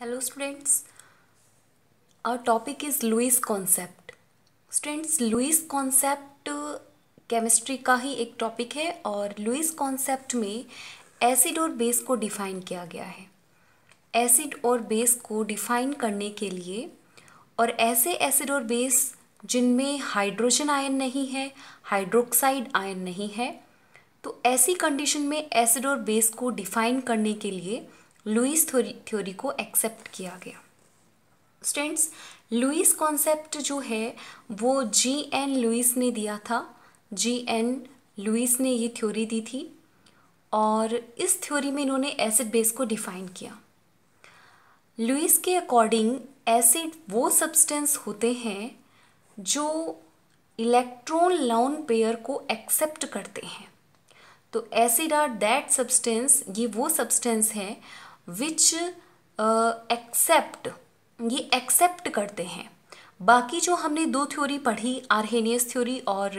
Hello students our topic is Lewis concept students Lewis concept chemistry का ही एक topic है और लुइस कॉन्सेप्ट में एसिड और बेस को डिफाइन किया गया है एसिड और बेस को डिफाइन करने के लिए और ऐसे एसिड और बेस जिनमें हाइड्रोजन आयन नहीं है हाइड्रोक्साइड आयन नहीं है तो ऐसी कंडीशन में एसिड और बेस को डिफाइन करने के लिए लुइस थ्योरी को एक्सेप्ट किया गया स्टेंट्स लुइस कॉन्सेप्ट जो है वो जी एन लुइस ने दिया था जी एन लुइस ने ये थ्योरी दी थी और इस थ्योरी में इन्होंने एसिड बेस को डिफाइन किया लुइस के अकॉर्डिंग एसिड वो सब्सटेंस होते हैं जो इलेक्ट्रॉन लाउन पेयर को एक्सेप्ट करते हैं तो एसिड आर दैट सब्सटेंस ये वो सब्सटेंस है विच एक्सेप्ट uh, ये एक्सेप्ट करते हैं बाकी जो हमने दो थ्योरी पढ़ी आर्हेनियस थ्योरी और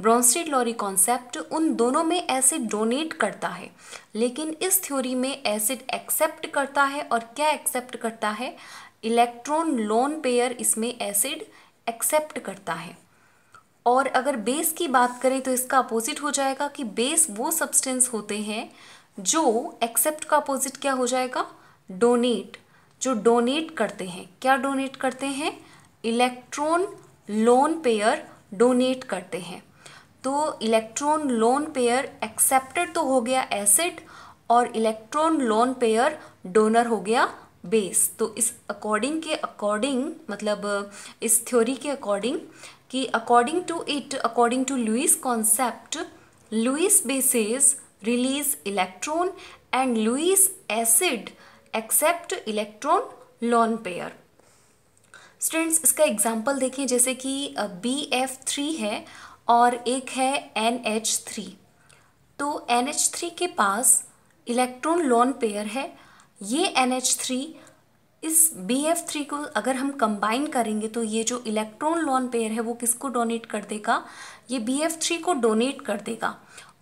ब्रॉन्स्टेड लॉरी कॉन्सेप्ट उन दोनों में एसिड डोनेट करता है लेकिन इस थ्योरी में एसिड एक्सेप्ट करता है और क्या एक्सेप्ट करता है इलेक्ट्रॉन लोन पेयर इसमें एसिड एक्सेप्ट करता है और अगर बेस की बात करें तो इसका अपोजिट हो जाएगा कि बेस वो सब्सटेंस होते हैं जो एक्सेप्ट का अपोजिट क्या हो जाएगा डोनेट जो डोनेट करते हैं क्या डोनेट करते हैं इलेक्ट्रॉन लोन पेयर डोनेट करते हैं तो इलेक्ट्रॉन लोन पेयर एक्सेप्टेड तो हो गया एसिड और इलेक्ट्रॉन लोन पेयर डोनर हो गया बेस तो इस अकॉर्डिंग के अकॉर्डिंग मतलब इस थ्योरी के अकॉर्डिंग कि according to it according to Lewis concept Lewis bases release electron and Lewis acid accept electron lone pair students इसका एग्जाम्पल देखिए जैसे कि बी एफ थ्री है और एक है एन एच थ्री तो एन एच थ्री के पास इलेक्ट्रॉन लॉन पेयर है ये एन एच थ्री इस बी एफ थ्री को अगर हम कंबाइन करेंगे तो ये जो इलेक्ट्रॉन लॉन पेयर है वो किसको डोनेट कर देगा ये बी एफ थ्री को डोनेट कर देगा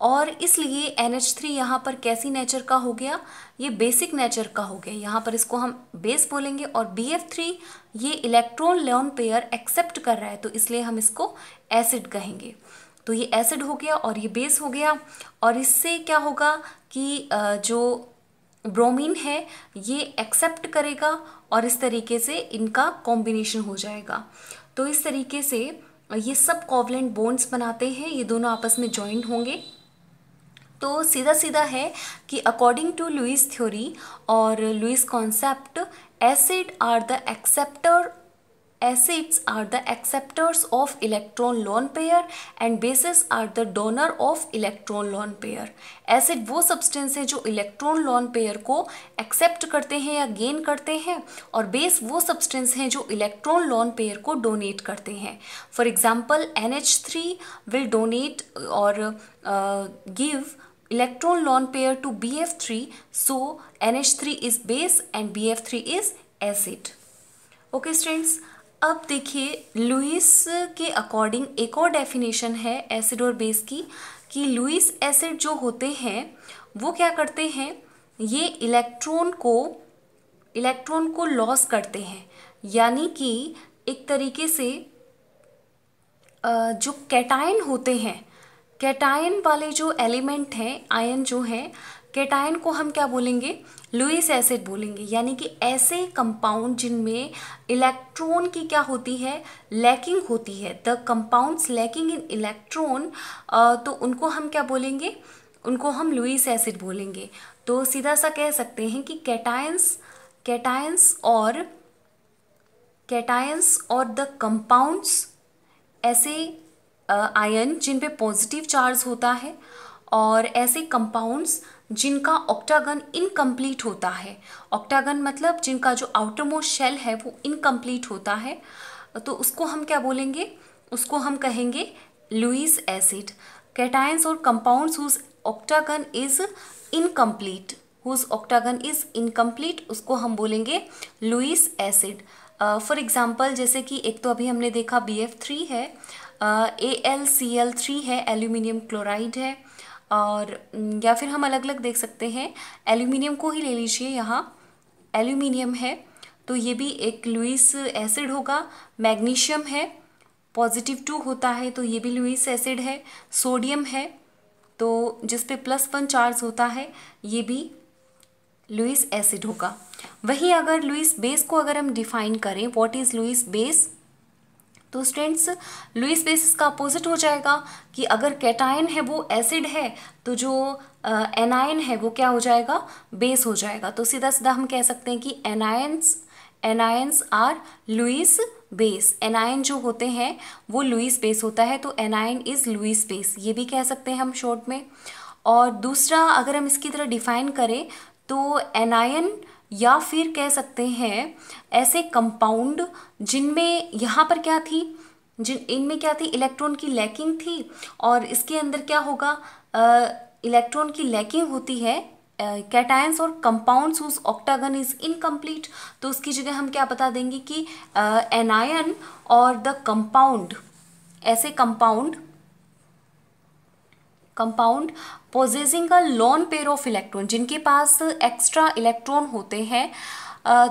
और इसलिए एन एच थ्री यहाँ पर कैसी नेचर का हो गया ये बेसिक नेचर का हो गया यहाँ पर इसको हम बेस बोलेंगे और बी एफ थ्री ये इलेक्ट्रॉन लेन पेयर एक्सेप्ट कर रहा है तो इसलिए हम इसको एसिड कहेंगे तो ये एसिड हो गया और ये बेस हो गया और इससे क्या होगा कि जो ब्रोमीन है ये एक्सेप्ट करेगा और इस तरीके से इनका कॉम्बिनेशन हो जाएगा तो इस तरीके से ये सब कॉवलेंट बोन्स बनाते हैं ये दोनों आपस में जॉइंट होंगे तो सीधा सीधा है कि अकॉर्डिंग टू लुइस थ्योरी और Lewis concept acid are the acceptor acids are the acceptors of electron lone pair and bases are the donor of electron lone pair acid वो सब्सटेंस है जो इलेक्ट्रॉन लॉन पेयर को accept करते हैं या gain करते हैं और बेस वो सब्सटेंस हैं जो इलेक्ट्रॉन लॉन पेयर को डोनेट करते हैं for example N H three will donate और give uh, electron lone pair to BF3 so NH3 is base and BF3 is acid. Okay okay, students अब देखिए Louis के according एक और definition है एसिड और बेस की कि लुइस एसिड जो होते हैं वो क्या करते हैं ये इलेक्ट्रॉन को इलेक्ट्रॉन को लॉस करते हैं यानी कि एक तरीके से जो कैटाइन होते हैं कैटायन वाले जो एलिमेंट हैं आयन जो हैं कैटायन को हम क्या बोलेंगे लुइस एसिड बोलेंगे यानी कि ऐसे कंपाउंड जिनमें इलेक्ट्रॉन की क्या होती है लैकिंग होती है the compounds lacking in electron तो उनको हम क्या बोलेंगे उनको हम लुइस एसिड बोलेंगे तो सीधा सा कह सकते हैं कि कैटायंस कैटायंस और कैटायंस और द कंपाउंड्स ऐसे आयन जिन पे पॉजिटिव चार्ज होता है और ऐसे कंपाउंड्स जिनका ऑक्टागन इनकम्प्लीट होता है ऑक्टागन मतलब जिनका जो आउटर मोस्ट शेल है वो इनकम्प्लीट होता है तो उसको हम क्या बोलेंगे उसको हम कहेंगे लुइस एसिड कैटाइंस और compounds whose octagon is incomplete whose octagon is incomplete उसको हम बोलेंगे Lewis acid for uh, example जैसे कि एक तो अभी हमने देखा बी एफ थ्री है A L C L three है एल्यूमिनियम क्लोराइड है और या फिर हम अलग अलग देख सकते हैं एल्यूमिनियम को ही ले लीजिए यहाँ एल्यूमिनियम है तो ये भी एक लुइस एसिड होगा मैग्नीशियम है पॉजिटिव टू होता है तो ये भी लुइस एसिड है सोडियम है तो जिस पे प्लस वन चार्ज होता है ये भी लुइस एसिड होगा वही अगर लुइस बेस को अगर हम डिफाइन करें व्हाट इज़ लुइस बेस तो स्टूडेंट्स लुइस बेस का अपोजिट हो जाएगा कि अगर कैटायन है वो एसिड है तो जो एनायन है वो क्या हो जाएगा बेस हो जाएगा तो सीधा सीधा हम कह सकते हैं कि anions anions are Lewis base anion जो होते हैं वो लुइस बेस होता है तो एनायन इज़ लुइस बेस ये भी कह सकते हैं हम शॉर्ट में और दूसरा अगर हम इसकी तरह डिफाइन करें तो एनायन या फिर कह सकते हैं ऐसे कंपाउंड जिनमें यहाँ पर क्या थी जिन इनमें क्या थी इलेक्ट्रॉन की लैकिंग थी और इसके अंदर क्या होगा इलेक्ट्रॉन की लैकिंग होती है कैटायंस और कंपाउंड्स उस ऑक्टागन इज इनकम्प्लीट तो उसकी जगह हम क्या बता देंगे कि एनायन और द कंपाउंड ऐसे compound compound possessing a lone pair of electron जिनके पास एक्स्ट्रा इलेक्ट्रॉन होते हैं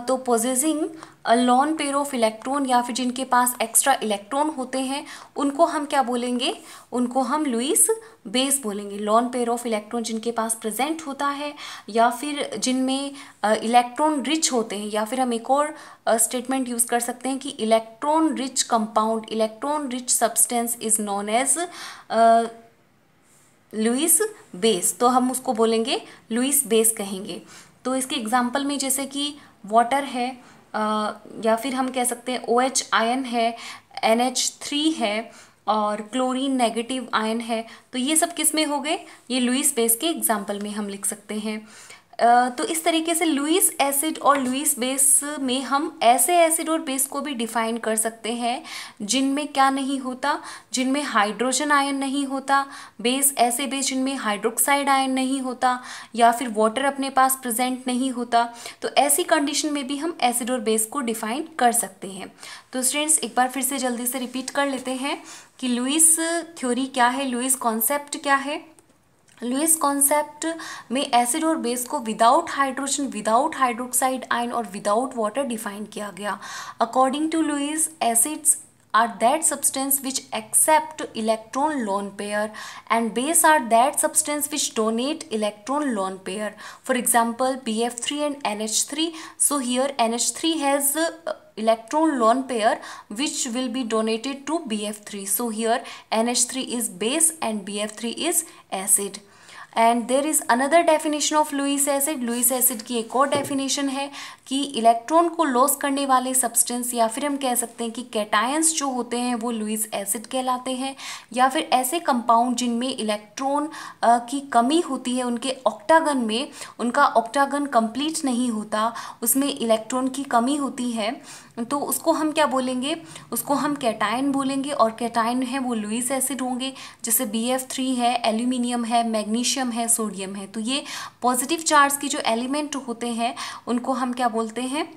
तो possessing a lone pair of electron या फिर जिनके पास एक्स्ट्रा इलेक्ट्रॉन होते हैं उनको हम क्या बोलेंगे उनको हम लुइस बेस बोलेंगे लॉन पेयर ऑफ इलेक्ट्रॉन जिनके पास प्रेजेंट होता है या फिर जिनमें इलेक्ट्रॉन रिच होते हैं या फिर हम एक और स्टेटमेंट यूज़ कर सकते हैं कि electron rich compound electron rich substance is known as Lewis base तो हम उसको बोलेंगे लुइस बेस कहेंगे तो इसके एग्जाम्पल में जैसे कि वाटर है या फिर हम कह सकते हैं ओ एच आयन है एन एच थ्री है और क्लोरीन नेगेटिव आयन है तो ये सब किस में हो गए ये लुइस बेस के एग्जाम्पल में हम लिख सकते हैं तो इस तरीके से लुइस एसिड और लुइस बेस में हम ऐसे एसिड और बेस को भी डिफाइन कर सकते हैं जिनमें क्या नहीं होता जिनमें हाइड्रोजन आयन नहीं होता बेस ऐसे बेस जिनमें हाइड्रोक्साइड आयन नहीं होता या फिर वाटर अपने पास प्रेजेंट नहीं होता तो ऐसी कंडीशन में भी हम एसिड और बेस को डिफाइन कर सकते हैं तो स्टूडेंट्स एक बार फिर से जल्दी से रिपीट कर लेते हैं कि लुइस थ्योरी क्या है लुइस कॉन्सेप्ट क्या है लुइस कॉन्सेप्ट में एसिड और बेस को without hydrogen without hydroxide ion और विदाउट वाटर डिफाइन किया गया according to Lewis acids are that substance which accept electron lone pair and base are that substance which donate electron lone pair. For example, BF3 and NH3. So here NH3 has uh, electron lone pair which will be donated to BF3. So here NH3 is base and BF3 is acid. And there is another definition of Lewis acid Lewis acid की एक और definition है कि electron को loss करने वाले substance या फिर हम कह सकते हैं कि कैटायंस जो होते हैं वो लुइस एसिड कहलाते हैं या फिर ऐसे कंपाउंड जिनमें इलेक्ट्रॉन की कमी होती है उनके ऑक्टागन में उनका ऑक्टागन कंप्लीट नहीं होता उसमें इलेक्ट्रॉन की कमी होती है तो उसको हम क्या बोलेंगे उसको हम कैटायन बोलेंगे और कैटायन है वो लुइस एसिड होंगे जैसे बी है एल्यूमिनियम है मैग्नीशियम पोटेशियम है सोडियम है तो ये पॉजिटिव चार्ज के जो एलिमेंट होते हैं उनको हम क्या बोलते हैं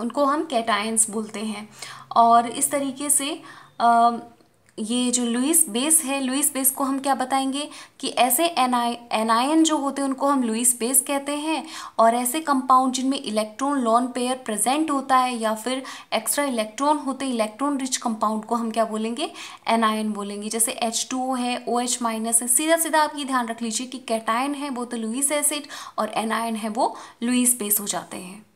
उनको हम कैटाइंस बोलते हैं और इस तरीके से आ, ये जो लुइस बेस है लुइस बेस को हम क्या बताएंगे कि ऐसे एनाय एनायन जो होते हैं उनको हम लुइस बेस कहते हैं और ऐसे कंपाउंड जिनमें इलेक्ट्रॉन लॉन पेयर प्रेजेंट होता है या फिर एक्स्ट्रा इलेक्ट्रॉन होते इलेक्ट्रॉन रिच कंपाउंड को हम क्या बोलेंगे एनायन बोलेंगे जैसे एच टू ओ है ओ एच माइनस है सीधा सीधा आप ये ध्यान रख लीजिए कि कैटायन है वो तो लुइस एसिड और एनायन है वो लुइस बेस हो जाते हैं